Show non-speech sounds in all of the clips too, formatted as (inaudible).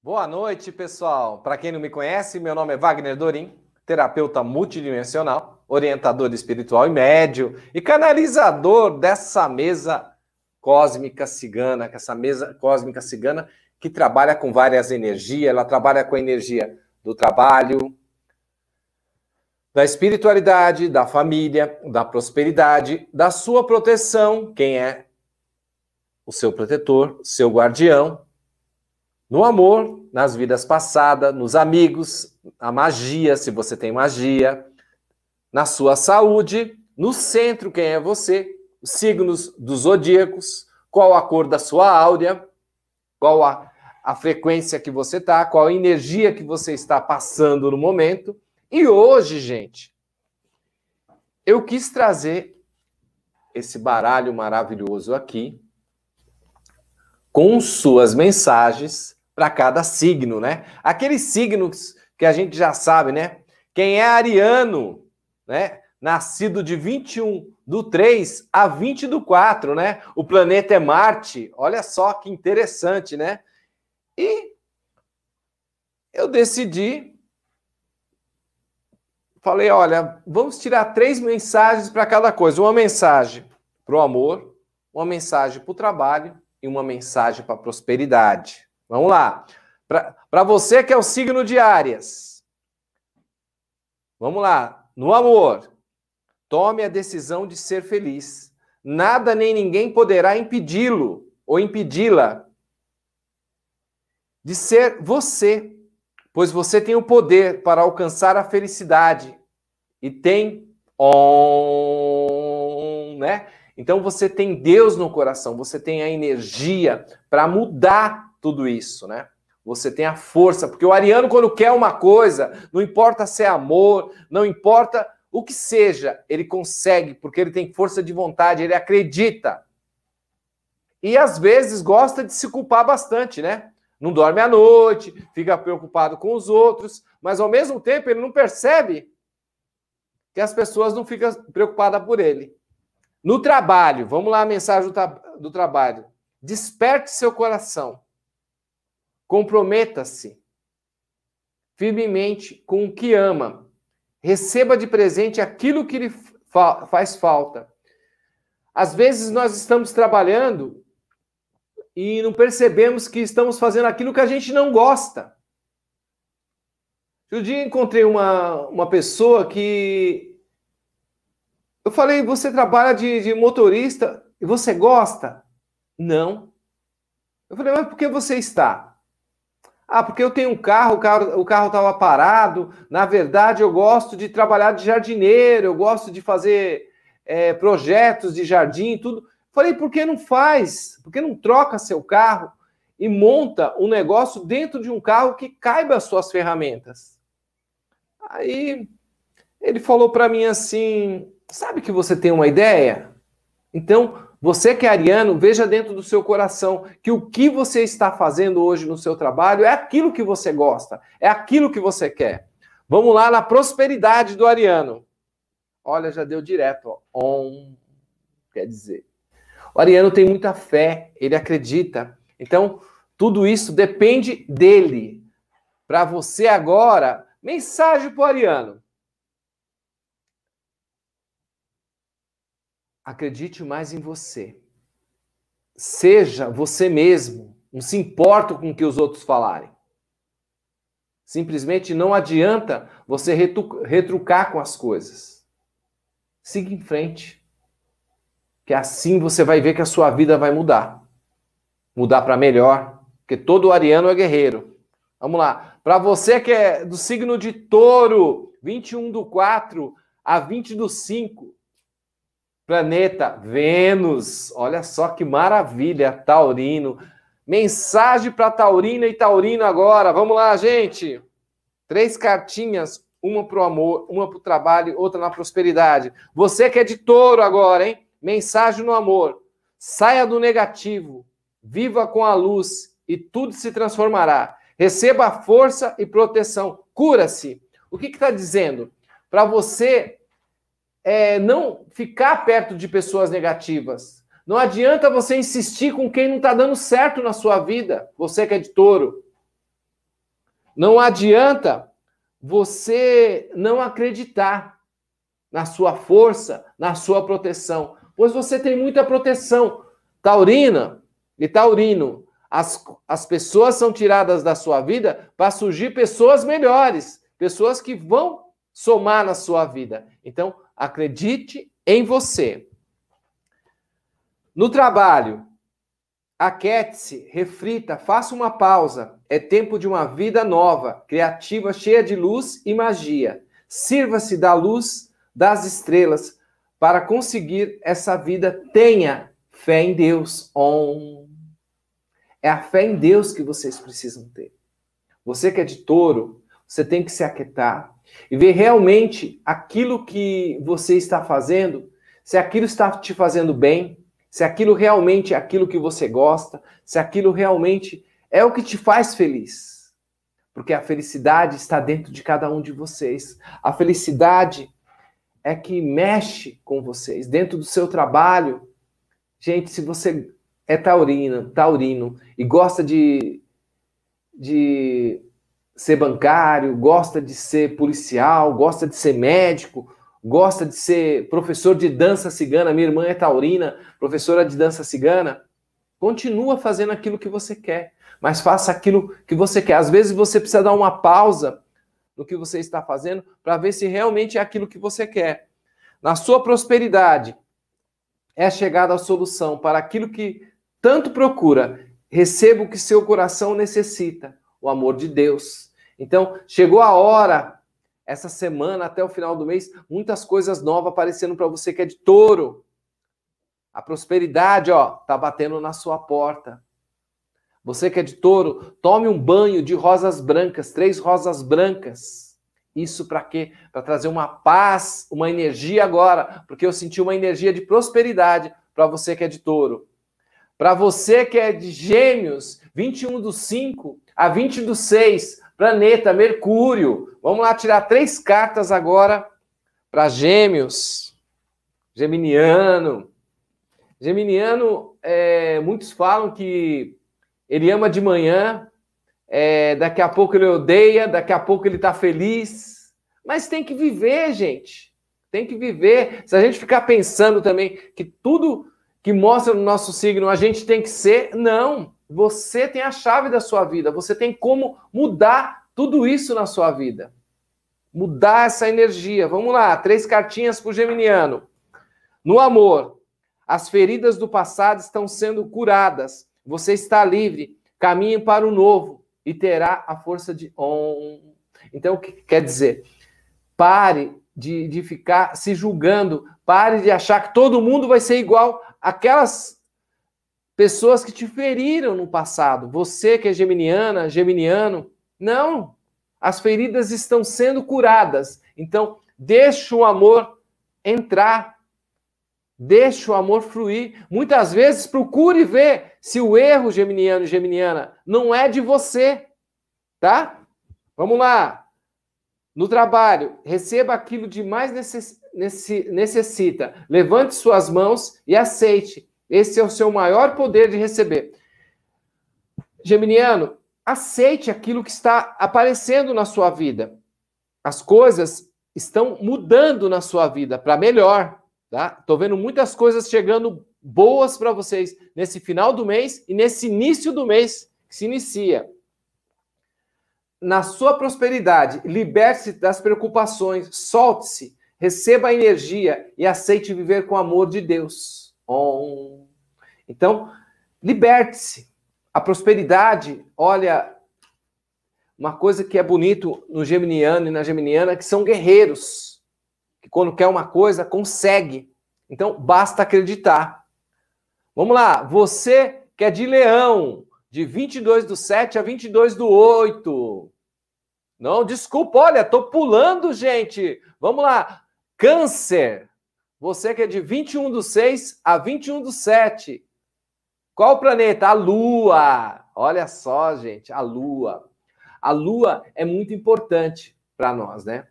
Boa noite, pessoal. Para quem não me conhece, meu nome é Wagner Dorim, terapeuta multidimensional, orientador espiritual e médio e canalizador dessa mesa cósmica cigana, essa mesa cósmica cigana que trabalha com várias energias, ela trabalha com a energia do trabalho, da espiritualidade, da família, da prosperidade, da sua proteção, quem é o seu protetor, seu guardião, no amor, nas vidas passadas, nos amigos, a magia, se você tem magia, na sua saúde, no centro, quem é você, os signos dos zodíacos, qual a cor da sua áurea, qual a, a frequência que você está, qual a energia que você está passando no momento. E hoje, gente, eu quis trazer esse baralho maravilhoso aqui com suas mensagens para cada signo, né? Aqueles signos que a gente já sabe, né? Quem é ariano, né? Nascido de 21 do 3 a 20 do 4, né? O planeta é Marte. Olha só que interessante, né? E eu decidi falei, olha, vamos tirar três mensagens para cada coisa. Uma mensagem para o amor, uma mensagem para o trabalho e uma mensagem para a prosperidade. Vamos lá. Para você que é o signo de Áries. Vamos lá. No amor, tome a decisão de ser feliz. Nada nem ninguém poderá impedi-lo ou impedi-la de ser você, pois você tem o poder para alcançar a felicidade e tem on, né? Então você tem Deus no coração, você tem a energia para mudar tudo isso, né? Você tem a força, porque o ariano, quando quer uma coisa, não importa se é amor, não importa o que seja, ele consegue, porque ele tem força de vontade, ele acredita. E às vezes gosta de se culpar bastante, né? Não dorme à noite, fica preocupado com os outros, mas ao mesmo tempo ele não percebe que as pessoas não ficam preocupadas por ele. No trabalho, vamos lá a mensagem do, tra do trabalho. Desperte seu coração. Comprometa-se firmemente com o que ama. Receba de presente aquilo que lhe fa faz falta. Às vezes nós estamos trabalhando e não percebemos que estamos fazendo aquilo que a gente não gosta. Um dia encontrei uma, uma pessoa que. Eu falei, você trabalha de, de motorista e você gosta? Não. Eu falei, mas por que você está? Ah, porque eu tenho um carro, o carro o carro estava parado. Na verdade, eu gosto de trabalhar de jardineiro, eu gosto de fazer é, projetos de jardim, tudo. Falei, por que não faz? Por que não troca seu carro e monta um negócio dentro de um carro que caiba as suas ferramentas? Aí ele falou para mim assim: sabe que você tem uma ideia? Então você que é ariano, veja dentro do seu coração que o que você está fazendo hoje no seu trabalho é aquilo que você gosta, é aquilo que você quer. Vamos lá na prosperidade do ariano. Olha, já deu direto. Ó. quer dizer. O ariano tem muita fé, ele acredita. Então, tudo isso depende dele. Para você agora, mensagem para o ariano. acredite mais em você. Seja você mesmo. Não se importa com o que os outros falarem. Simplesmente não adianta você retrucar com as coisas. Siga em frente. Que assim você vai ver que a sua vida vai mudar. Mudar para melhor. Porque todo ariano é guerreiro. Vamos lá. Para você que é do signo de touro, 21 do 4 a 20 do 5, Planeta Vênus, olha só que maravilha, Taurino. Mensagem para Taurina e Taurino agora. Vamos lá, gente. Três cartinhas, uma pro amor, uma pro trabalho, outra na prosperidade. Você que é de Touro agora, hein? Mensagem no amor. Saia do negativo, viva com a luz e tudo se transformará. Receba força e proteção. Cura-se. O que está dizendo? Para você é, não ficar perto de pessoas negativas. Não adianta você insistir com quem não está dando certo na sua vida, você que é de touro. Não adianta você não acreditar na sua força, na sua proteção, pois você tem muita proteção. Taurina e Taurino, as, as pessoas são tiradas da sua vida para surgir pessoas melhores, pessoas que vão somar na sua vida. Então, Acredite em você. No trabalho, aquete-se, reflita, faça uma pausa. É tempo de uma vida nova, criativa, cheia de luz e magia. Sirva-se da luz das estrelas para conseguir essa vida. Tenha fé em Deus. Om. É a fé em Deus que vocês precisam ter. Você que é de touro, você tem que se aquietar e ver realmente aquilo que você está fazendo, se aquilo está te fazendo bem, se aquilo realmente é aquilo que você gosta, se aquilo realmente é o que te faz feliz. Porque a felicidade está dentro de cada um de vocês. A felicidade é que mexe com vocês, dentro do seu trabalho. Gente, se você é taurina, taurino e gosta de, de ser bancário, gosta de ser policial, gosta de ser médico, gosta de ser professor de dança cigana. Minha irmã é taurina, professora de dança cigana. Continua fazendo aquilo que você quer, mas faça aquilo que você quer. Às vezes você precisa dar uma pausa no que você está fazendo para ver se realmente é aquilo que você quer. Na sua prosperidade é chegada a solução para aquilo que tanto procura. Receba o que seu coração necessita, o amor de Deus, então, chegou a hora, essa semana até o final do mês, muitas coisas novas aparecendo para você que é de touro. A prosperidade, ó, tá batendo na sua porta. Você que é de touro, tome um banho de rosas brancas, três rosas brancas. Isso para quê? Para trazer uma paz, uma energia agora, porque eu senti uma energia de prosperidade para você que é de touro. Para você que é de gêmeos, 21 do 5 a 20 do 6, Planeta Mercúrio. Vamos lá tirar três cartas agora para Gêmeos. Geminiano. Geminiano, é, muitos falam que ele ama de manhã, é, daqui a pouco ele odeia, daqui a pouco ele está feliz. Mas tem que viver, gente. Tem que viver. Se a gente ficar pensando também que tudo que mostra no nosso signo a gente tem que ser, não. Você tem a chave da sua vida, você tem como mudar tudo isso na sua vida. Mudar essa energia. Vamos lá, três cartinhas para o Geminiano. No amor, as feridas do passado estão sendo curadas. Você está livre, caminhe para o novo e terá a força de on. Então, o que quer dizer? Pare de, de ficar se julgando, pare de achar que todo mundo vai ser igual. Aquelas pessoas que te feriram no passado. Você que é geminiana, geminiano, não. As feridas estão sendo curadas. Então, deixa o amor entrar. Deixa o amor fluir. Muitas vezes procure ver se o erro geminiano e geminiana não é de você, tá? Vamos lá. No trabalho, receba aquilo de mais necess... necessita. Levante suas mãos e aceite. Esse é o seu maior poder de receber. Geminiano, aceite aquilo que está aparecendo na sua vida. As coisas estão mudando na sua vida para melhor, tá? Tô vendo muitas coisas chegando boas para vocês nesse final do mês e nesse início do mês que se inicia. Na sua prosperidade, liberte-se das preocupações, solte-se, receba a energia e aceite viver com o amor de Deus. Então, liberte-se. A prosperidade, olha, uma coisa que é bonito no geminiano e na geminiana é que são guerreiros, que quando quer uma coisa consegue. Então, basta acreditar. Vamos lá, você que é de leão, de 22 do 7 a 22 do 8. Não, desculpa, olha, tô pulando, gente. Vamos lá. Câncer, você que é de 21 do 6 a 21 do 7. Qual o planeta? A Lua. Olha só, gente, a Lua. A Lua é muito importante para nós, né?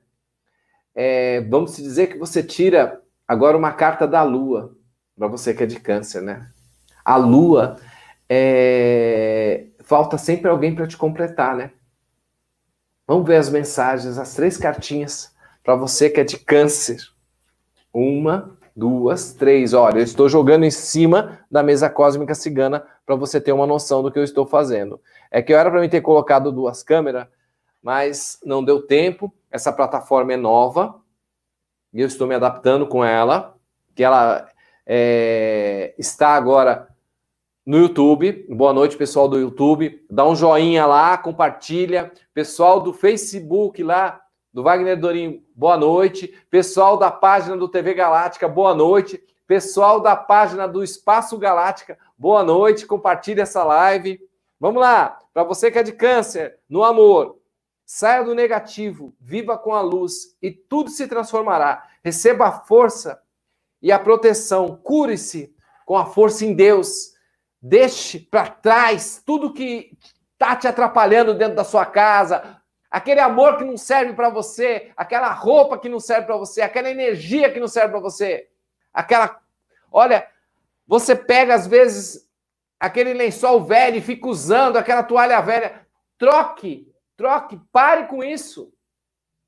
É, vamos dizer que você tira agora uma carta da Lua, para você que é de câncer, né? A Lua é... falta sempre alguém para te completar, né? Vamos ver as mensagens, as três cartinhas para você que é de câncer. Uma, duas, três. Olha, eu estou jogando em cima da mesa cósmica cigana para você ter uma noção do que eu estou fazendo. É que eu era para mim ter colocado duas câmeras, mas não deu tempo. Essa plataforma é nova e eu estou me adaptando com ela, que ela é, está agora no YouTube. Boa noite, pessoal do YouTube. Dá um joinha lá, compartilha. Pessoal do Facebook lá, do Wagner Dorim, boa noite. Pessoal da página do TV Galáctica, boa noite. Pessoal da página do Espaço Galáctica, boa noite. Compartilhe essa live. Vamos lá, para você que é de câncer, no amor, saia do negativo, viva com a luz e tudo se transformará. Receba a força e a proteção. Cure-se com a força em Deus. Deixe para trás tudo que está te atrapalhando dentro da sua casa, aquele amor que não serve para você, aquela roupa que não serve para você, aquela energia que não serve para você, aquela. Olha, você pega às vezes aquele lençol velho e fica usando aquela toalha velha. Troque, troque, pare com isso.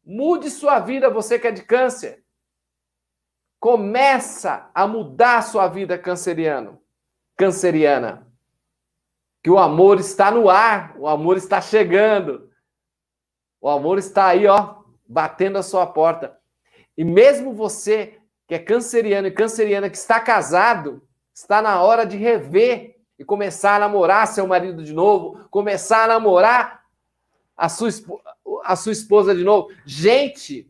Mude sua vida, você que é de câncer. Começa a mudar sua vida canceriano, canceriana. Que o amor está no ar, o amor está chegando. O amor está aí, ó, batendo a sua porta. E mesmo você que é canceriano e canceriana que está casado, está na hora de rever e começar a namorar seu marido de novo, começar a namorar a sua, a sua esposa de novo. Gente,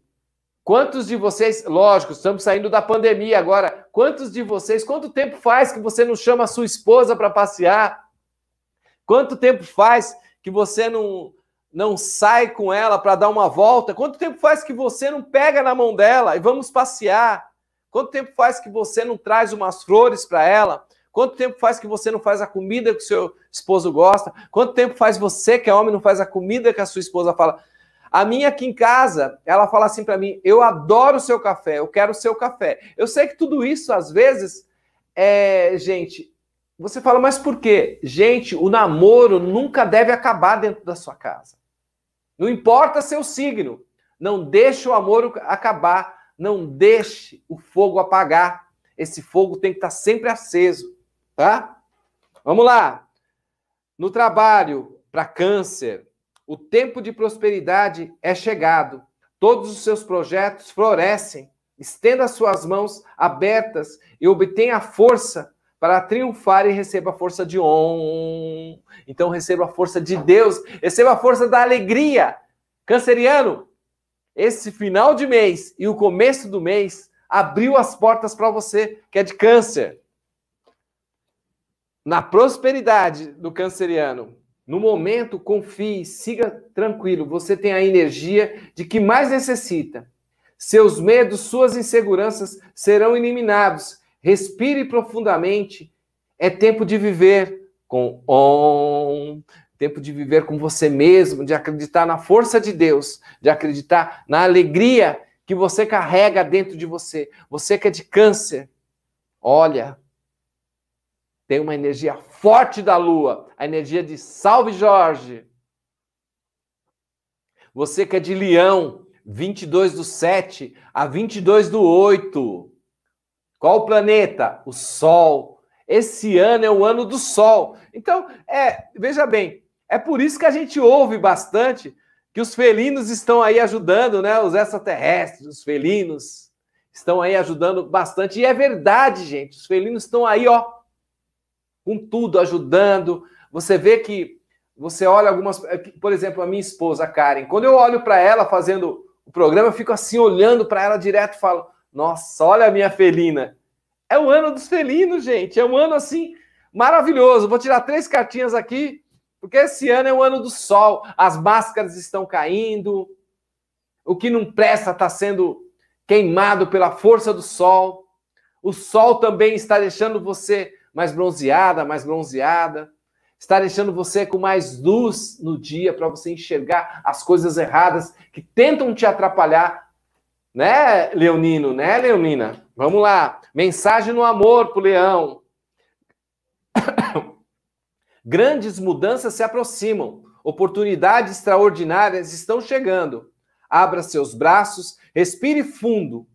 quantos de vocês, lógico, estamos saindo da pandemia agora, quantos de vocês, quanto tempo faz que você não chama a sua esposa para passear? Quanto tempo faz que você não, não sai com ela para dar uma volta? Quanto tempo faz que você não pega na mão dela e vamos passear? Quanto tempo faz que você não traz umas flores para ela? Quanto tempo faz que você não faz a comida que o seu esposo gosta? Quanto tempo faz você, que é homem, não faz a comida que a sua esposa fala? A minha aqui em casa, ela fala assim para mim: eu adoro o seu café, eu quero o seu café. Eu sei que tudo isso, às vezes, é, gente, você fala, mas por quê? Gente, o namoro nunca deve acabar dentro da sua casa. Não importa seu signo, não deixe o amor acabar, não deixe o fogo apagar. Esse fogo tem que estar sempre aceso, tá? Vamos lá. No trabalho para câncer, o tempo de prosperidade é chegado. Todos os seus projetos florescem. Estenda suas mãos abertas e obtenha a força para triunfar e receba a força de On. Então receba a força de Deus, receba a força da alegria. Canceriano, esse final de mês e o começo do mês abriu as portas para você que é de câncer. Na prosperidade do canceriano, no momento, confie, siga tranquilo. Você tem a energia de que mais necessita. Seus medos, suas inseguranças serão eliminados Respire profundamente. É tempo de viver com on, tempo de viver com você mesmo, de acreditar na força de Deus, de acreditar na alegria que você carrega dentro de você. Você que é de câncer, olha, tem uma energia forte da lua, a energia de Salve Jorge. Você que é de leão, 22 do 7 a 22 do 8. Qual o planeta? O Sol. Esse ano é o ano do Sol. Então, é, veja bem, é por isso que a gente ouve bastante que os felinos estão aí ajudando, né? Os extraterrestres, os felinos estão aí ajudando bastante. E é verdade, gente. Os felinos estão aí, ó, com tudo, ajudando. Você vê que você olha algumas, é por exemplo, a minha esposa Karen, quando eu olho para ela fazendo o programa, eu fico assim olhando para ela direto, falo: nossa, olha a minha felina. É o ano dos felinos, gente. É um ano assim maravilhoso. Vou tirar três cartinhas aqui, porque esse ano é o ano do sol. As máscaras estão caindo. O que não presta está sendo queimado pela força do sol. O sol também está deixando você mais bronzeada, mais bronzeada. Está deixando você com mais luz no dia para você enxergar as coisas erradas que tentam te atrapalhar né, Leonino? Né, Leonina? Vamos lá. Mensagem no amor pro Leão. (coughs) Grandes mudanças se aproximam. Oportunidades extraordinárias estão chegando. Abra seus braços, respire fundo.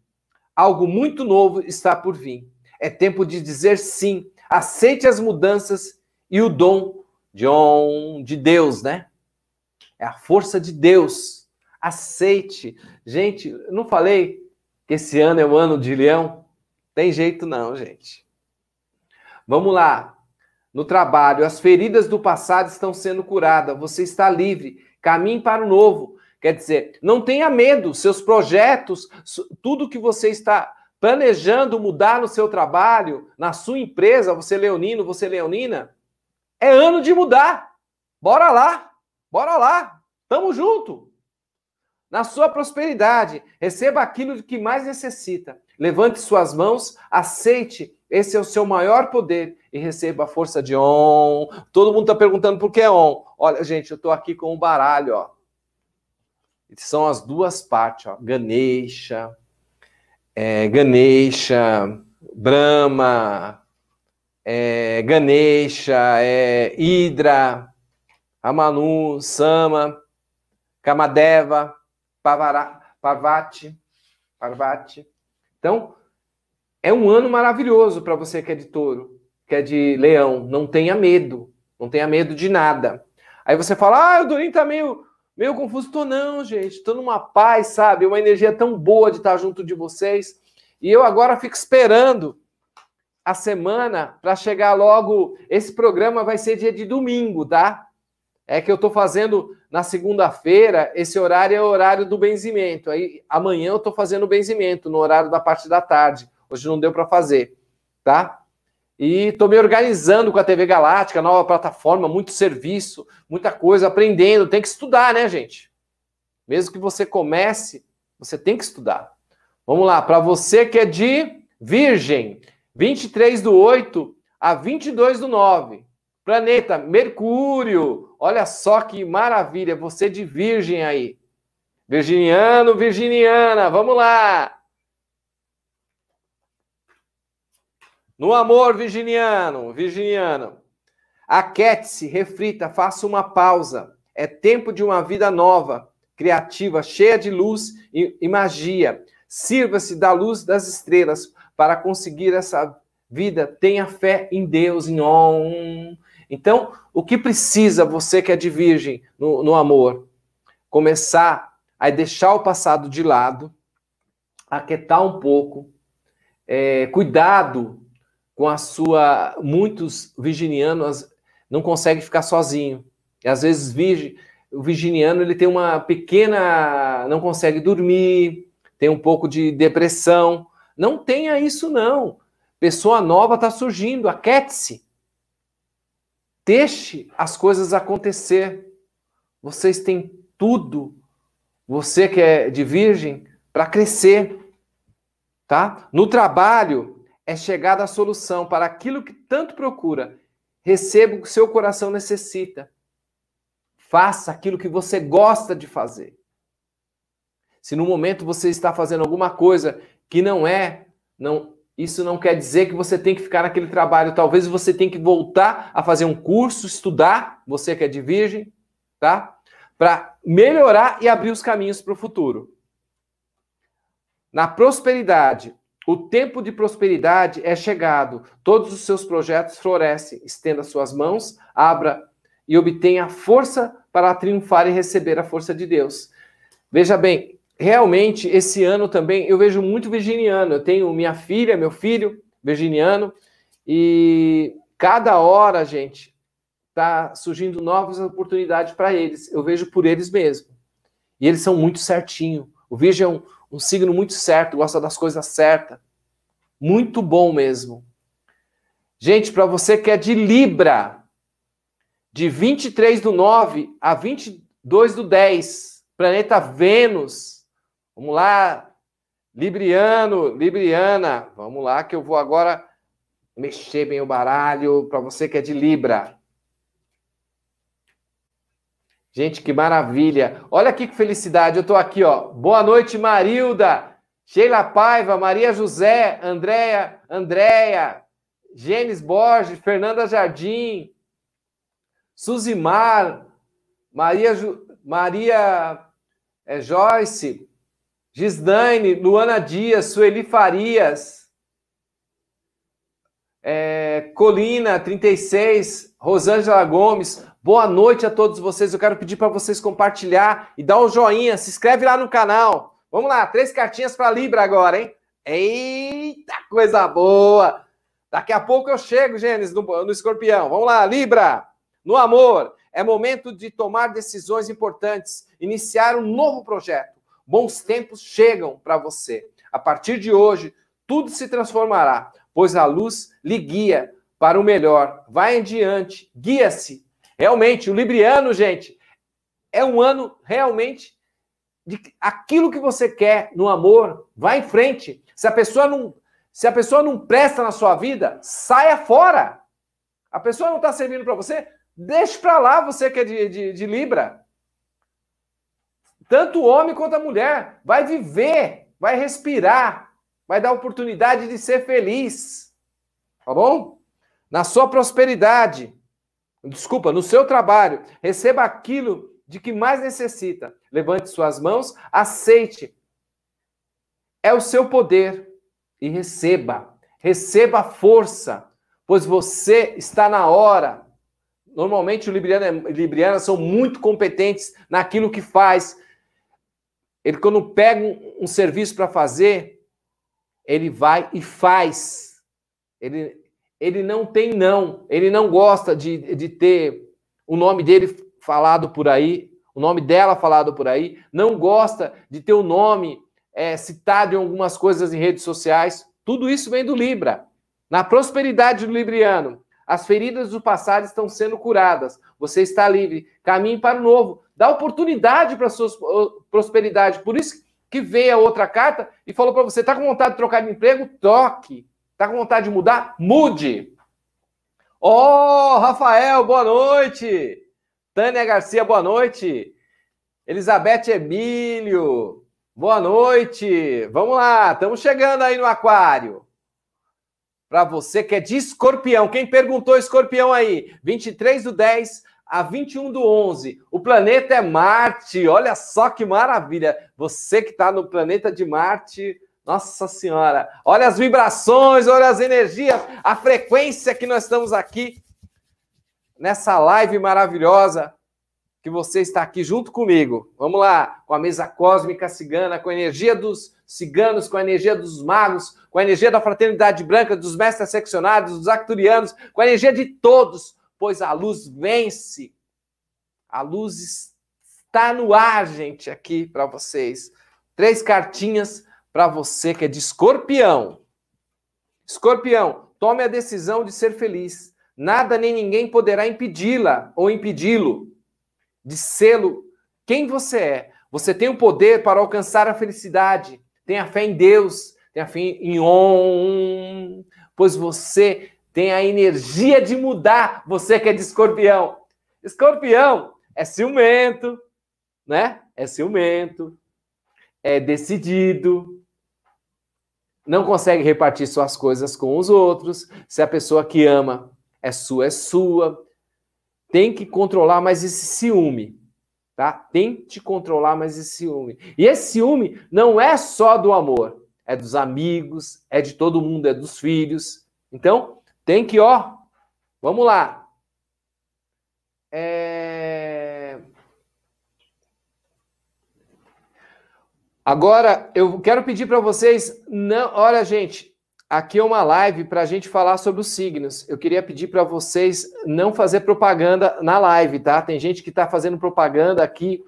Algo muito novo está por vir. É tempo de dizer sim. Aceite as mudanças e o dom de, on, de Deus, né? É a força de Deus aceite. Gente, não falei que esse ano é o ano de leão? Tem jeito não, gente. Vamos lá. No trabalho, as feridas do passado estão sendo curadas. Você está livre. Caminhe para o novo. Quer dizer, não tenha medo. Seus projetos, tudo que você está planejando mudar no seu trabalho, na sua empresa, você leonino, você leonina, é ano de mudar. Bora lá. Bora lá. Tamo junto na sua prosperidade. Receba aquilo de que mais necessita. Levante suas mãos, aceite. Esse é o seu maior poder e receba a força de on. Todo mundo está perguntando por que é on. Olha, gente, eu estou aqui com o um baralho, ó. São as duas partes, ó. Ganesha, é, Ganesha, Brahma, é, Ganesha, é, Hidra, Amanu, Sama, Kamadeva. Pavara, Parvati, Parvati. Então, é um ano maravilhoso para você que é de touro, que é de leão. Não tenha medo, não tenha medo de nada. Aí você fala, ah, o Dorinho tá meio, meio confuso. Tô não, gente, tô numa paz, sabe? Uma energia tão boa de estar junto de vocês. E eu agora fico esperando a semana para chegar logo. Esse programa vai ser dia de domingo, tá? É que eu tô fazendo na segunda-feira, esse horário é o horário do benzimento. Aí amanhã eu estou fazendo o benzimento, no horário da parte da tarde. Hoje não deu para fazer, tá? E estou me organizando com a TV Galáctica, nova plataforma, muito serviço, muita coisa, aprendendo. Tem que estudar, né, gente? Mesmo que você comece, você tem que estudar. Vamos lá, para você que é de Virgem, 23 do 8 a 22 do 9. Planeta Mercúrio. Olha só que maravilha, você de virgem aí. Virginiano, virginiana, vamos lá. No amor virginiano, virginiano. Aquete-se, reflita, faça uma pausa. É tempo de uma vida nova, criativa, cheia de luz e, e magia. Sirva-se da luz das estrelas para conseguir essa vida. Tenha fé em Deus, em Om. Então, o que precisa você que é de virgem no, no amor? Começar a deixar o passado de lado, aquietar um pouco, é, cuidado com a sua. Muitos virginianos não conseguem ficar sozinho. E às vezes virgem, o virginiano ele tem uma pequena. não consegue dormir, tem um pouco de depressão. Não tenha isso, não. Pessoa nova está surgindo, aquete-se. Deixe as coisas acontecer. Vocês têm tudo. Você que é de virgem para crescer, tá? No trabalho é chegada a solução para aquilo que tanto procura. Receba o que seu coração necessita. Faça aquilo que você gosta de fazer. Se no momento você está fazendo alguma coisa que não é, não isso não quer dizer que você tem que ficar naquele trabalho. Talvez você tenha que voltar a fazer um curso, estudar, você que é de virgem, tá? Para melhorar e abrir os caminhos para o futuro. Na prosperidade, o tempo de prosperidade é chegado. Todos os seus projetos florescem. Estenda suas mãos, abra e obtenha força para triunfar e receber a força de Deus. Veja bem, realmente esse ano também eu vejo muito virginiano. Eu tenho minha filha, meu filho, virginiano, e cada hora, gente, tá surgindo novas oportunidades para eles. Eu vejo por eles mesmo. E eles são muito certinho. O Virgem é um, um signo muito certo, gosta das coisas certas. Muito bom mesmo. Gente, para você que é de Libra, de 23 do 9 a 22 do 10, planeta Vênus, Vamos lá, Libriano, Libriana, vamos lá que eu vou agora mexer bem o baralho para você que é de Libra. Gente, que maravilha. Olha aqui que felicidade. Eu estou aqui, ó. Boa noite, Marilda, Sheila Paiva, Maria José, Andréia, Andréia, Gênesis Borges, Fernanda Jardim, Suzimar, Maria, Maria é, Joyce, Gisdaine, Luana Dias, Sueli Farias, é, Colina, 36, Rosângela Gomes. Boa noite a todos vocês. Eu quero pedir para vocês compartilhar e dar um joinha. Se inscreve lá no canal. Vamos lá, três cartinhas para Libra agora, hein? Eita, coisa boa! Daqui a pouco eu chego, Gênesis, no, no escorpião. Vamos lá, Libra! No amor, é momento de tomar decisões importantes, iniciar um novo projeto Bons tempos chegam para você. A partir de hoje, tudo se transformará, pois a luz lhe guia para o melhor. Vai em diante, guia-se. Realmente, o Libriano, gente, é um ano realmente de aquilo que você quer no amor, vá em frente. Se a pessoa não, se a pessoa não presta na sua vida, saia fora. A pessoa não está servindo para você, deixe para lá você que é de, de, de Libra. Tanto o homem quanto a mulher vai viver, vai respirar, vai dar oportunidade de ser feliz. Tá bom? Na sua prosperidade, desculpa, no seu trabalho, receba aquilo de que mais necessita. Levante suas mãos, aceite. É o seu poder e receba. Receba força, pois você está na hora. Normalmente o Libriano, é, Libriana são muito competentes naquilo que faz, ele, quando pega um, um serviço para fazer, ele vai e faz. Ele, ele não tem não. Ele não gosta de, de ter o nome dele falado por aí, o nome dela falado por aí. Não gosta de ter o nome é, citado em algumas coisas em redes sociais. Tudo isso vem do Libra. Na prosperidade do Libriano, as feridas do passado estão sendo curadas. Você está livre. Caminhe para o novo. Dá oportunidade para a sua prosperidade. Por isso que veio a outra carta e falou para você: está com vontade de trocar de emprego? Troque. Está com vontade de mudar? Mude. Ó, oh, Rafael, boa noite. Tânia Garcia, boa noite. Elizabeth Emílio, boa noite. Vamos lá, estamos chegando aí no aquário. Para você que é de escorpião, quem perguntou escorpião aí? 23 do 10 a 21 do 11. O planeta é Marte. Olha só que maravilha. Você que está no planeta de Marte, nossa Senhora, olha as vibrações, olha as energias, a frequência que nós estamos aqui nessa live maravilhosa que você está aqui junto comigo. Vamos lá, com a mesa cósmica cigana, com a energia dos ciganos, com a energia dos magos, com a energia da fraternidade branca, dos mestres seccionados, dos acturianos, com a energia de todos pois a luz vence. A luz está no ar, gente, aqui para vocês. Três cartinhas para você que é de escorpião. Escorpião, tome a decisão de ser feliz. Nada nem ninguém poderá impedi-la ou impedi-lo de selo quem você é. Você tem o poder para alcançar a felicidade. Tenha fé em Deus, tenha fé em On, pois você tem a energia de mudar, você que é de escorpião. Escorpião é ciumento, né? É ciumento, é decidido, não consegue repartir suas coisas com os outros. Se a pessoa que ama é sua, é sua. Tem que controlar mais esse ciúme, tá? Tente controlar mais esse ciúme. E esse ciúme não é só do amor, é dos amigos, é de todo mundo, é dos filhos. Então, tem que, ó. Vamos lá. É... Agora, eu quero pedir para vocês. Não... Olha, gente, aqui é uma live para a gente falar sobre os signos. Eu queria pedir para vocês não fazer propaganda na live, tá? Tem gente que está fazendo propaganda aqui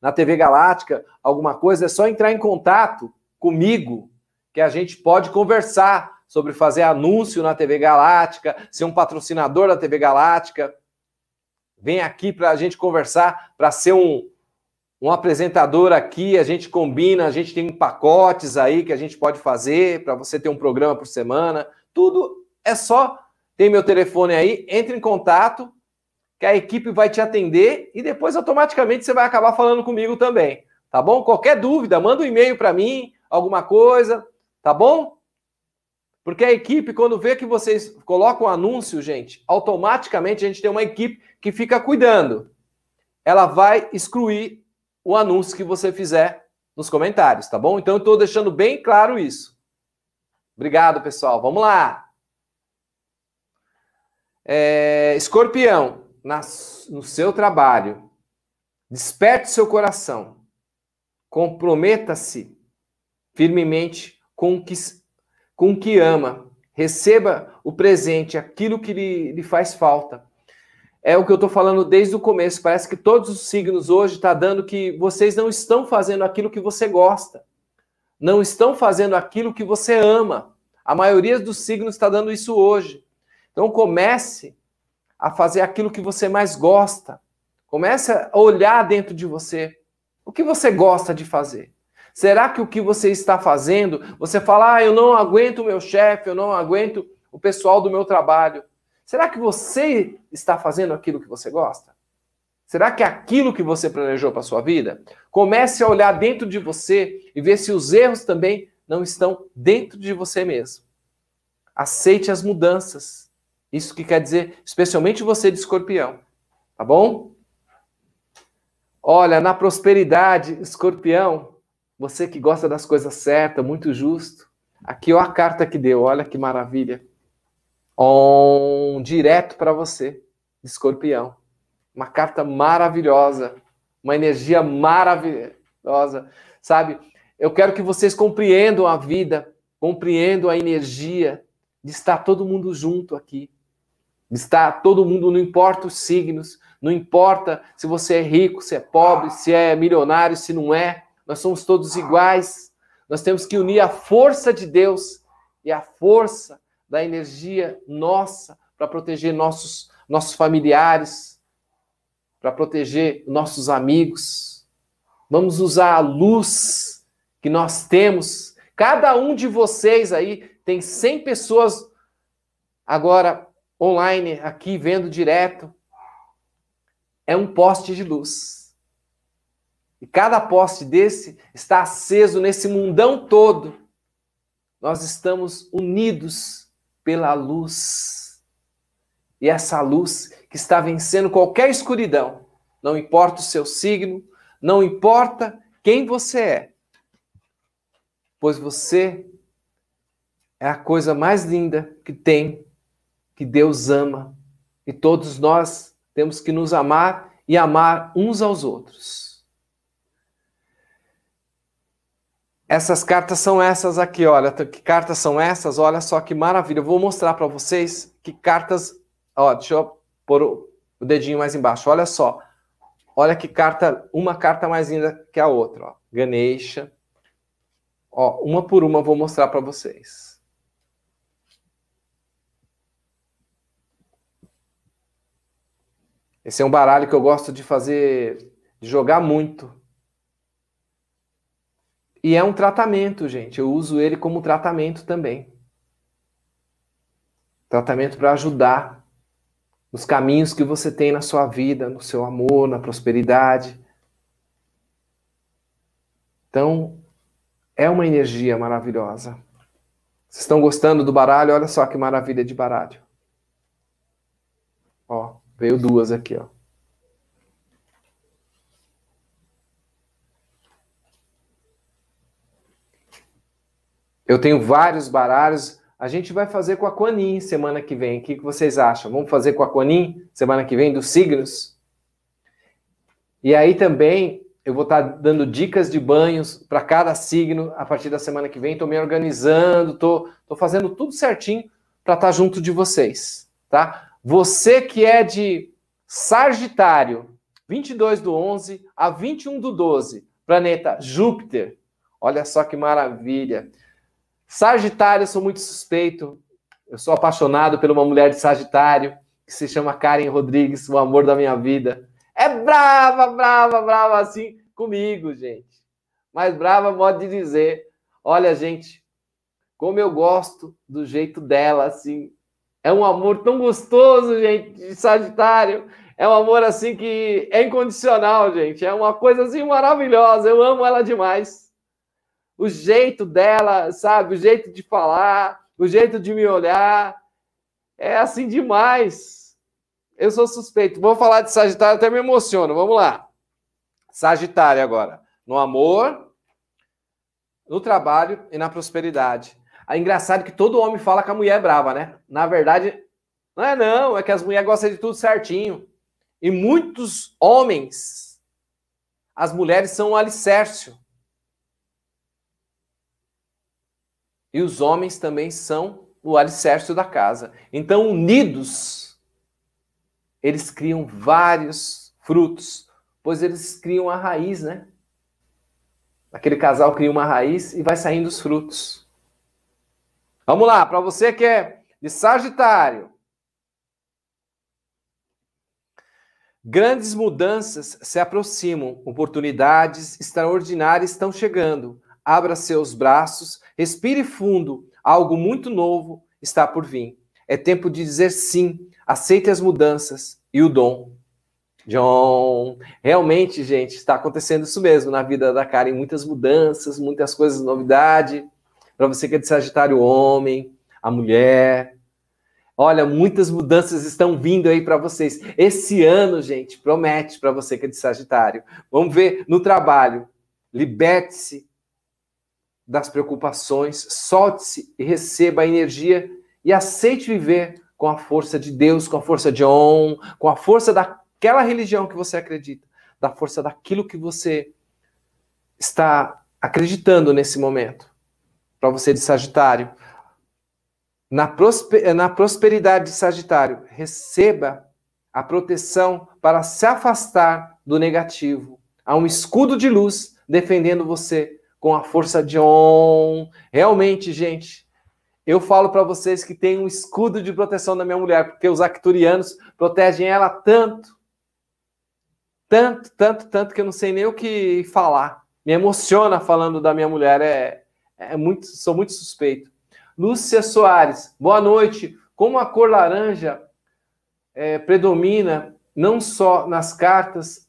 na TV Galáctica, alguma coisa. É só entrar em contato comigo que a gente pode conversar sobre fazer anúncio na TV Galáctica, ser um patrocinador da TV Galáctica. Vem aqui para a gente conversar, para ser um, um apresentador aqui, a gente combina, a gente tem pacotes aí que a gente pode fazer para você ter um programa por semana. Tudo é só. Tem meu telefone aí, entre em contato, que a equipe vai te atender e depois automaticamente você vai acabar falando comigo também, tá bom? Qualquer dúvida, manda um e-mail para mim, alguma coisa, tá bom? Porque a equipe, quando vê que vocês colocam o anúncio, gente, automaticamente a gente tem uma equipe que fica cuidando. Ela vai excluir o anúncio que você fizer nos comentários, tá bom? Então, eu estou deixando bem claro isso. Obrigado, pessoal. Vamos lá. É, escorpião, na, no seu trabalho, desperte seu coração. Comprometa-se firmemente com o que com o que ama. Receba o presente, aquilo que lhe, lhe faz falta. É o que eu estou falando desde o começo. Parece que todos os signos hoje estão tá dando que vocês não estão fazendo aquilo que você gosta. Não estão fazendo aquilo que você ama. A maioria dos signos está dando isso hoje. Então comece a fazer aquilo que você mais gosta. Comece a olhar dentro de você. O que você gosta de fazer? Será que o que você está fazendo, você fala, ah, eu não aguento o meu chefe, eu não aguento o pessoal do meu trabalho. Será que você está fazendo aquilo que você gosta? Será que é aquilo que você planejou para a sua vida? Comece a olhar dentro de você e ver se os erros também não estão dentro de você mesmo. Aceite as mudanças. Isso que quer dizer, especialmente você de escorpião. Tá bom? Olha, na prosperidade, escorpião, você que gosta das coisas certas, muito justo. Aqui, ó, a carta que deu, olha que maravilha. Um direto para você, escorpião. Uma carta maravilhosa, uma energia maravilhosa, sabe? Eu quero que vocês compreendam a vida, compreendam a energia de estar todo mundo junto aqui. De estar todo mundo, não importa os signos, não importa se você é rico, se é pobre, se é milionário, se não é nós somos todos iguais, nós temos que unir a força de Deus e a força da energia nossa para proteger nossos, nossos familiares, para proteger nossos amigos. Vamos usar a luz que nós temos. Cada um de vocês aí tem 100 pessoas agora online aqui vendo direto. É um poste de luz. E cada poste desse está aceso nesse mundão todo. Nós estamos unidos pela luz. E essa luz que está vencendo qualquer escuridão, não importa o seu signo, não importa quem você é, pois você é a coisa mais linda que tem, que Deus ama, e todos nós temos que nos amar e amar uns aos outros. Essas cartas são essas aqui, olha. Que cartas são essas? Olha só que maravilha. Eu vou mostrar para vocês que cartas. Ó, deixa eu pôr o dedinho mais embaixo. Olha só. Olha que carta, uma carta mais linda que a outra, ó. Ganesha. Ó, uma por uma vou mostrar para vocês. Esse é um baralho que eu gosto de fazer, de jogar muito e é um tratamento, gente. Eu uso ele como tratamento também. Tratamento para ajudar nos caminhos que você tem na sua vida, no seu amor, na prosperidade. Então, é uma energia maravilhosa. Vocês estão gostando do baralho? Olha só que maravilha de baralho. Ó, veio duas aqui, ó. Eu tenho vários baralhos. A gente vai fazer com a Quanin semana que vem. O que vocês acham? Vamos fazer com a Quanin semana que vem dos signos? E aí também eu vou estar dando dicas de banhos para cada signo a partir da semana que vem. Estou me organizando, estou fazendo tudo certinho para estar junto de vocês, tá? Você que é de Sagitário, 22 do 11 a 21 do 12, planeta Júpiter. Olha só que maravilha. Sagitário, eu sou muito suspeito. Eu sou apaixonado por uma mulher de Sagitário que se chama Karen Rodrigues, o amor da minha vida. É brava, brava, brava assim comigo, gente. Mas brava, modo de dizer. Olha, gente, como eu gosto do jeito dela, assim. É um amor tão gostoso, gente, de Sagitário. É um amor assim que é incondicional, gente. É uma coisa assim maravilhosa. Eu amo ela demais o jeito dela, sabe? O jeito de falar, o jeito de me olhar. É assim demais. Eu sou suspeito. Vou falar de Sagitário, até me emociono. Vamos lá. Sagitário agora. No amor, no trabalho e na prosperidade. É engraçado que todo homem fala que a mulher é brava, né? Na verdade, não é não, é que as mulheres gostam de tudo certinho. E muitos homens, as mulheres são um alicerce e os homens também são o alicerce da casa. Então, unidos, eles criam vários frutos, pois eles criam a raiz, né? Aquele casal cria uma raiz e vai saindo os frutos. Vamos lá, para você que é de Sagitário. Grandes mudanças se aproximam, oportunidades extraordinárias estão chegando abra seus braços, respire fundo, algo muito novo está por vir. É tempo de dizer sim, aceite as mudanças e o dom. John, realmente, gente, está acontecendo isso mesmo na vida da Karen, muitas mudanças, muitas coisas, novidade. Para você que é de Sagitário, homem, a mulher, Olha, muitas mudanças estão vindo aí para vocês. Esse ano, gente, promete para você que é de Sagitário. Vamos ver no trabalho. Liberte-se das preocupações, solte-se e receba a energia e aceite viver com a força de Deus, com a força de On, com a força daquela religião que você acredita, da força daquilo que você está acreditando nesse momento. Para você de Sagitário, na, prosper, na prosperidade de Sagitário, receba a proteção para se afastar do negativo. Há um escudo de luz defendendo você com a força de On. Realmente, gente, eu falo para vocês que tem um escudo de proteção da minha mulher, porque os acturianos protegem ela tanto, tanto, tanto, tanto, que eu não sei nem o que falar. Me emociona falando da minha mulher, é, é muito, sou muito suspeito. Lúcia Soares, boa noite. Como a cor laranja é, predomina não só nas cartas,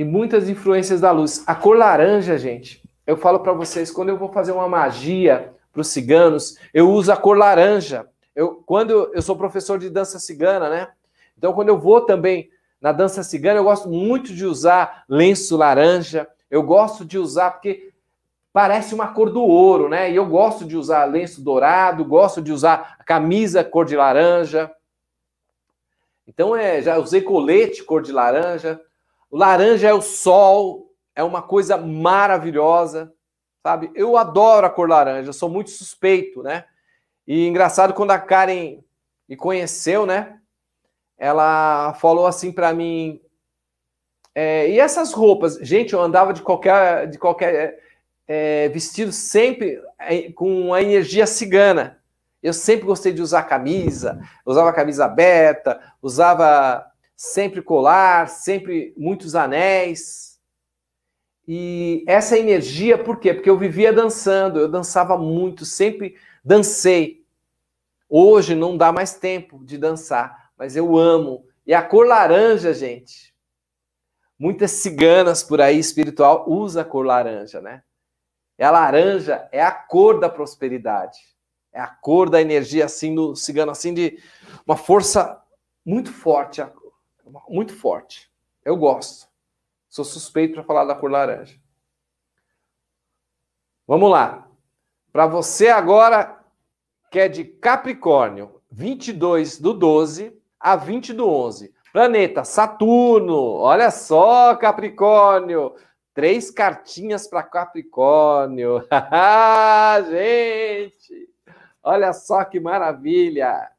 e muitas influências da luz. A cor laranja, gente, eu falo para vocês, quando eu vou fazer uma magia para os ciganos, eu uso a cor laranja. Eu, quando eu, eu sou professor de dança cigana, né? Então, quando eu vou também na dança cigana, eu gosto muito de usar lenço laranja. Eu gosto de usar porque parece uma cor do ouro, né? E eu gosto de usar lenço dourado, gosto de usar camisa cor de laranja. Então, é, já usei colete cor de laranja. O laranja é o sol, é uma coisa maravilhosa, sabe? Eu adoro a cor laranja, sou muito suspeito, né? E engraçado quando a Karen me conheceu, né? Ela falou assim para mim: é, e essas roupas? Gente, eu andava de qualquer, de qualquer é, vestido sempre é, com a energia cigana. Eu sempre gostei de usar camisa, usava camisa aberta, usava sempre colar, sempre muitos anéis. E essa energia, por quê? Porque eu vivia dançando, eu dançava muito, sempre dancei. Hoje não dá mais tempo de dançar, mas eu amo. E a cor laranja, gente. Muitas ciganas por aí espiritual usa a cor laranja, né? E a laranja é a cor da prosperidade. É a cor da energia assim do cigano assim de uma força muito forte a, muito forte. Eu gosto. Sou suspeito para falar da cor laranja. Vamos lá. Para você agora, que é de Capricórnio, 22 do 12 a 20 do 11. Planeta Saturno. Olha só, Capricórnio. Três cartinhas para Capricórnio. (laughs) Gente, olha só que maravilha.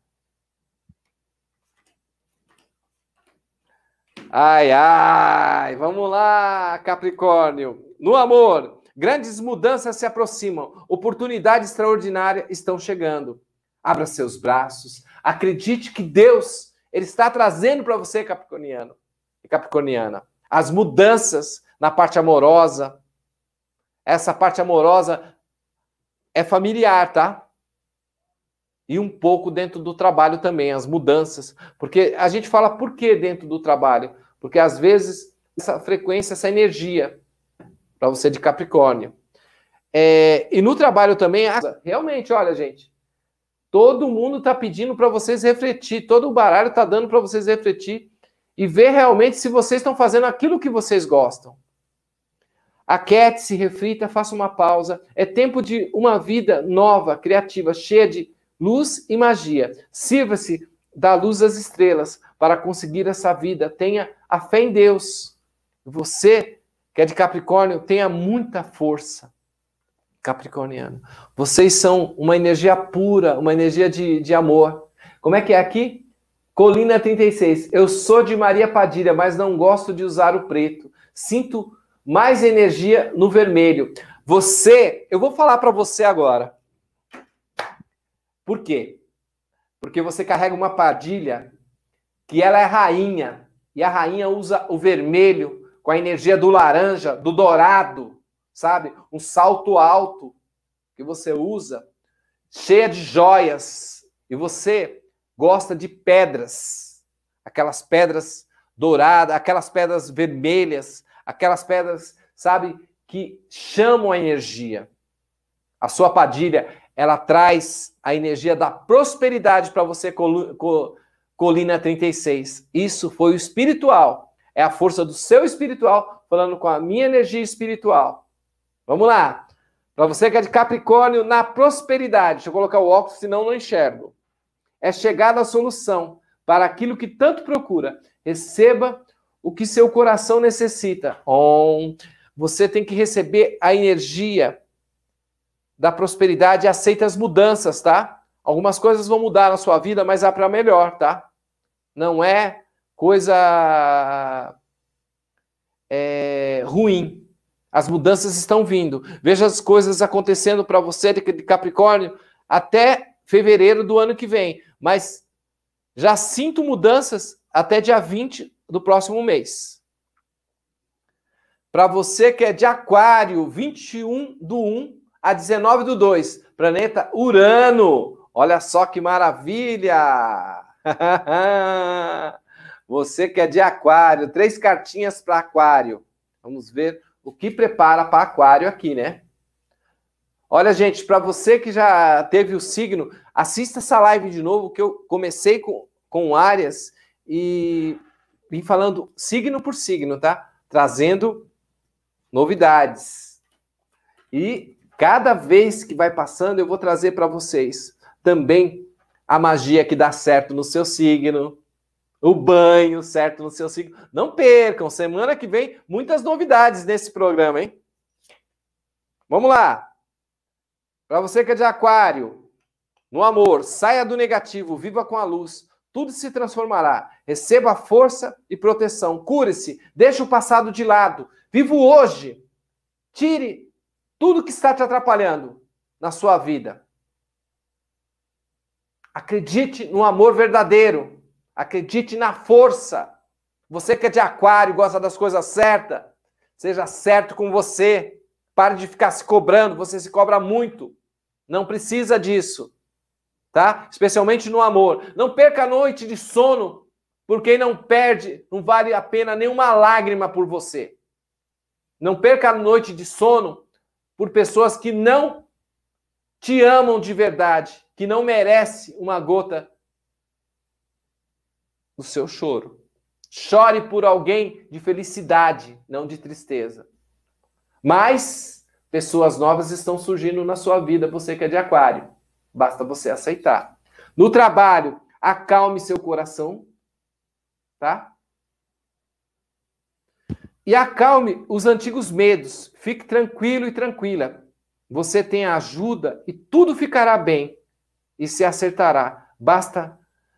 Ai, ai, vamos lá, Capricórnio. No amor, grandes mudanças se aproximam, oportunidades extraordinárias estão chegando. Abra seus braços, acredite que Deus ele está trazendo para você, Capricorniano e Capricorniana, as mudanças na parte amorosa. Essa parte amorosa é familiar, tá? e um pouco dentro do trabalho também, as mudanças. Porque a gente fala por que dentro do trabalho? Porque às vezes essa frequência, essa energia, para você de Capricórnio. É, e no trabalho também, realmente, olha, gente, todo mundo está pedindo para vocês refletir, todo o baralho está dando para vocês refletir e ver realmente se vocês estão fazendo aquilo que vocês gostam. Aquete-se, reflita, faça uma pausa. É tempo de uma vida nova, criativa, cheia de Luz e magia. Sirva-se da luz das estrelas para conseguir essa vida. Tenha a fé em Deus. Você que é de Capricórnio, tenha muita força. Capricorniano. Vocês são uma energia pura, uma energia de, de amor. Como é que é aqui? Colina 36. Eu sou de Maria Padilha, mas não gosto de usar o preto. Sinto mais energia no vermelho. Você, eu vou falar para você agora. Por quê? Porque você carrega uma padilha que ela é rainha, e a rainha usa o vermelho com a energia do laranja, do dourado, sabe? Um salto alto que você usa, cheia de joias, e você gosta de pedras, aquelas pedras douradas, aquelas pedras vermelhas, aquelas pedras, sabe, que chamam a energia. A sua padilha ela traz a energia da prosperidade para você, Colina 36. Isso foi o espiritual. É a força do seu espiritual falando com a minha energia espiritual. Vamos lá. Para você que é de Capricórnio, na prosperidade. Deixa eu colocar o óculos, senão não enxergo. É chegar a solução para aquilo que tanto procura. Receba o que seu coração necessita. oh Você tem que receber a energia da prosperidade, aceita as mudanças, tá? Algumas coisas vão mudar na sua vida, mas há para melhor, tá? Não é coisa é, ruim. As mudanças estão vindo. Veja as coisas acontecendo para você de Capricórnio até fevereiro do ano que vem. Mas já sinto mudanças até dia 20 do próximo mês. Para você que é de Aquário, 21 do 1 a 19 do 2, planeta Urano. Olha só que maravilha! (laughs) Você que é de aquário, três cartinhas para aquário. Vamos ver o que prepara para aquário aqui, né? Olha, gente, para você que já teve o signo, assista essa live de novo, que eu comecei com, com áreas e vim falando signo por signo, tá? Trazendo novidades. E Cada vez que vai passando, eu vou trazer para vocês também a magia que dá certo no seu signo, o banho certo no seu signo. Não percam, semana que vem muitas novidades nesse programa, hein? Vamos lá. Para você que é de aquário, no amor, saia do negativo, viva com a luz. Tudo se transformará. Receba força e proteção. Cure-se, deixe o passado de lado. vivo hoje. Tire tudo que está te atrapalhando na sua vida. Acredite no amor verdadeiro. Acredite na força. Você que é de aquário, gosta das coisas certas, seja certo com você. Pare de ficar se cobrando, você se cobra muito. Não precisa disso. Tá? Especialmente no amor. Não perca a noite de sono, porque não perde, não vale a pena nenhuma lágrima por você. Não perca a noite de sono por pessoas que não te amam de verdade, que não merece uma gota do seu choro. Chore por alguém de felicidade, não de tristeza. Mas pessoas novas estão surgindo na sua vida, você que é de aquário. Basta você aceitar. No trabalho, acalme seu coração, tá? E acalme os antigos medos. Fique tranquilo e tranquila. Você tem ajuda e tudo ficará bem e se acertará. Basta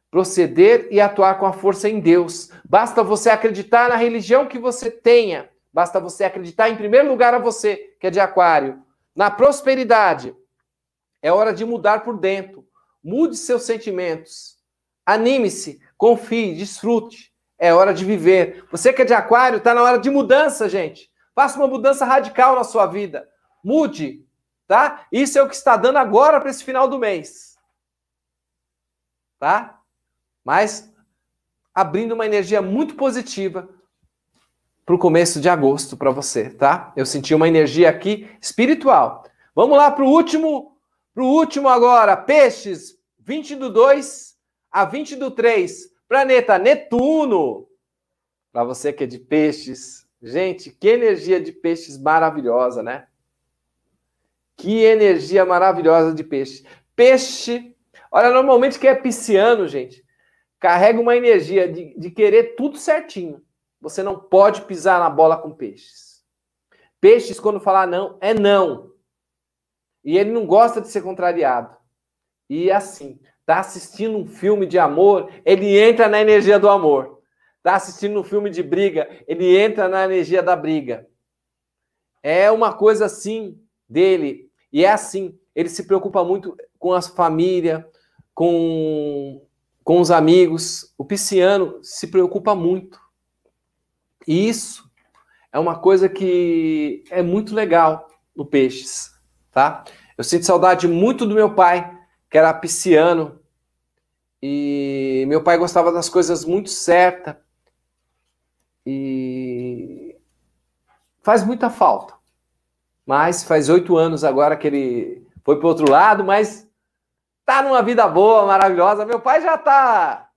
proceder e atuar com a força em Deus. Basta você acreditar na religião que você tenha. Basta você acreditar em primeiro lugar a você, que é de aquário, na prosperidade. É hora de mudar por dentro. Mude seus sentimentos. Anime-se, confie, desfrute. É hora de viver. Você que é de aquário, está na hora de mudança, gente. Faça uma mudança radical na sua vida. Mude, tá? Isso é o que está dando agora para esse final do mês. Tá? Mas abrindo uma energia muito positiva para o começo de agosto para você, tá? Eu senti uma energia aqui espiritual. Vamos lá para o último, para o último agora. Peixes, 20 do 2 a 20 do 3. Planeta Netuno, para você que é de peixes. Gente, que energia de peixes maravilhosa, né? Que energia maravilhosa de peixe. Peixe, olha, normalmente quem é pisciano, gente, carrega uma energia de, de querer tudo certinho. Você não pode pisar na bola com peixes. Peixes, quando falar não, é não. E ele não gosta de ser contrariado. E é assim. Está assistindo um filme de amor, ele entra na energia do amor. Está assistindo um filme de briga, ele entra na energia da briga. É uma coisa assim dele. E é assim. Ele se preocupa muito com a família, com, com os amigos. O pisciano se preocupa muito. E isso é uma coisa que é muito legal no peixes, tá? Eu sinto saudade muito do meu pai, que era pisciano, e meu pai gostava das coisas muito certas, e faz muita falta. Mas faz oito anos agora que ele foi para outro lado, mas tá numa vida boa, maravilhosa. Meu pai já tá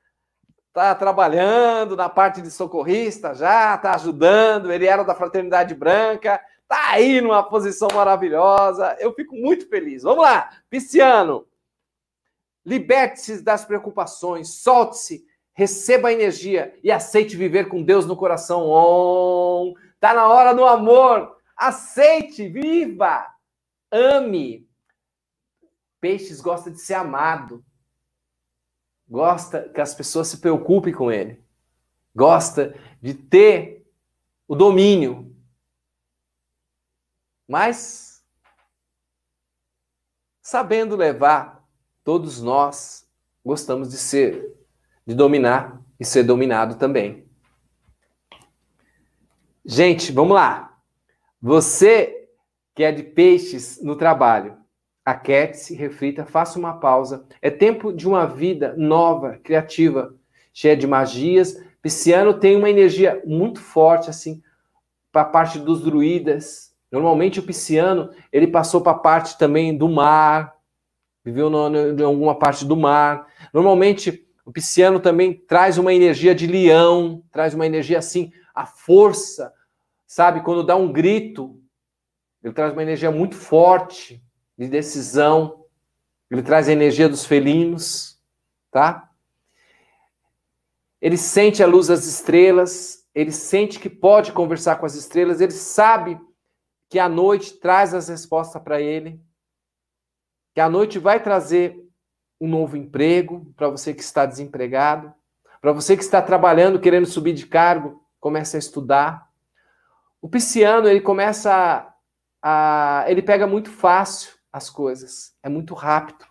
tá trabalhando na parte de socorrista, já tá ajudando. Ele era da fraternidade branca, tá aí numa posição maravilhosa. Eu fico muito feliz. Vamos lá, Pisciano. Liberte-se das preocupações, solte-se, receba a energia e aceite viver com Deus no coração. On. Tá na hora do amor. Aceite, viva, ame. Peixes gosta de ser amado. Gosta que as pessoas se preocupem com ele. Gosta de ter o domínio. Mas sabendo levar Todos nós gostamos de ser, de dominar e ser dominado também. Gente, vamos lá. Você que é de peixes no trabalho, aquete-se, reflita, faça uma pausa. É tempo de uma vida nova, criativa, cheia de magias. Pisciano tem uma energia muito forte, assim, para a parte dos druidas. Normalmente o pisciano, ele passou para a parte também do mar, viveu em alguma parte do mar. Normalmente, o pisciano também traz uma energia de leão, traz uma energia assim, a força, sabe? Quando dá um grito, ele traz uma energia muito forte de decisão. Ele traz a energia dos felinos, tá? Ele sente a luz das estrelas, ele sente que pode conversar com as estrelas, ele sabe que a noite traz as respostas para ele que a noite vai trazer um novo emprego para você que está desempregado, para você que está trabalhando, querendo subir de cargo, começa a estudar. O pisciano, ele começa a, a ele pega muito fácil as coisas, é muito rápido.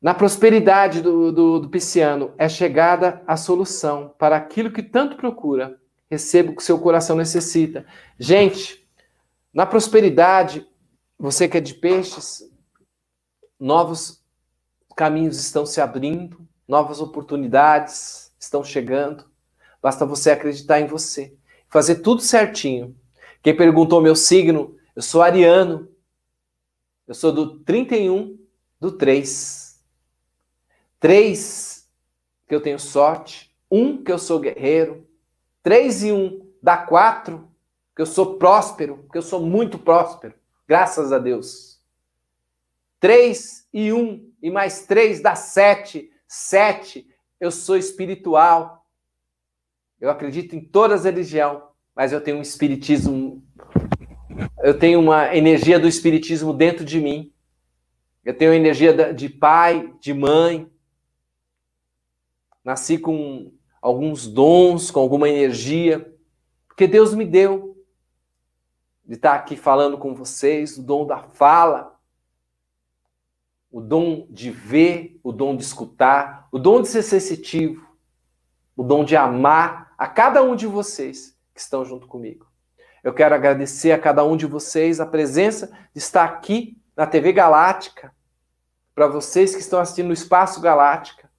Na prosperidade do, do, do pisciano é chegada a solução para aquilo que tanto procura. Receba o que seu coração necessita. Gente, na prosperidade, você que é de peixes, novos caminhos estão se abrindo, novas oportunidades estão chegando. Basta você acreditar em você, fazer tudo certinho. Quem perguntou meu signo, eu sou ariano. Eu sou do 31 do 3. 3 que eu tenho sorte, 1 que eu sou guerreiro, 3 e 1 dá 4 que eu sou próspero, que eu sou muito próspero. Graças a Deus. 3 e 1 e mais 3 dá 7. 7, eu sou espiritual. Eu acredito em todas as religiões, mas eu tenho um espiritismo. Eu tenho uma energia do espiritismo dentro de mim. Eu tenho energia de pai, de mãe. Nasci com alguns dons, com alguma energia, porque Deus me deu de estar aqui falando com vocês, o dom da fala, o dom de ver, o dom de escutar, o dom de ser sensitivo, o dom de amar a cada um de vocês que estão junto comigo. Eu quero agradecer a cada um de vocês a presença de estar aqui na TV Galáctica, para vocês que estão assistindo no Espaço Galáctica,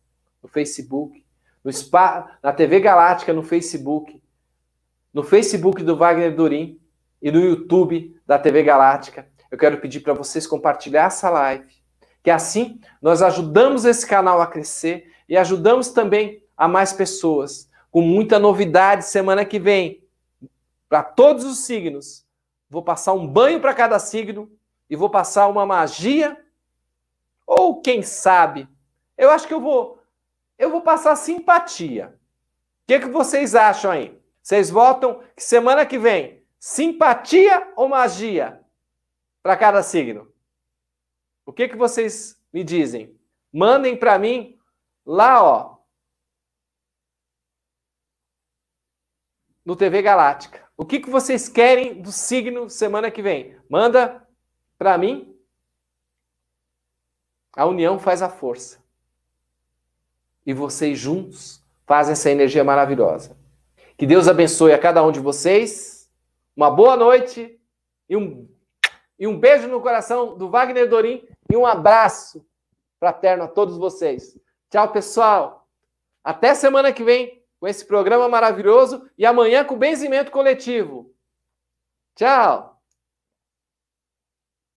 no Facebook, no spa, na TV Galáctica, no Facebook, no Facebook do Wagner Durim, e no YouTube da TV Galáctica. Eu quero pedir para vocês compartilhar essa live, que assim nós ajudamos esse canal a crescer e ajudamos também a mais pessoas, com muita novidade semana que vem. Para todos os signos, vou passar um banho para cada signo e vou passar uma magia ou quem sabe, eu acho que eu vou eu vou passar simpatia. O que, que vocês acham aí? Vocês votam que semana que vem Simpatia ou magia para cada signo? O que, que vocês me dizem? Mandem para mim lá, ó, no TV Galáctica. O que, que vocês querem do signo semana que vem? Manda para mim. A união faz a força. E vocês juntos fazem essa energia maravilhosa. Que Deus abençoe a cada um de vocês. Uma boa noite e um, e um beijo no coração do Wagner Dorim e um abraço fraterno a todos vocês. Tchau, pessoal. Até semana que vem com esse programa maravilhoso e amanhã com o benzimento coletivo. Tchau.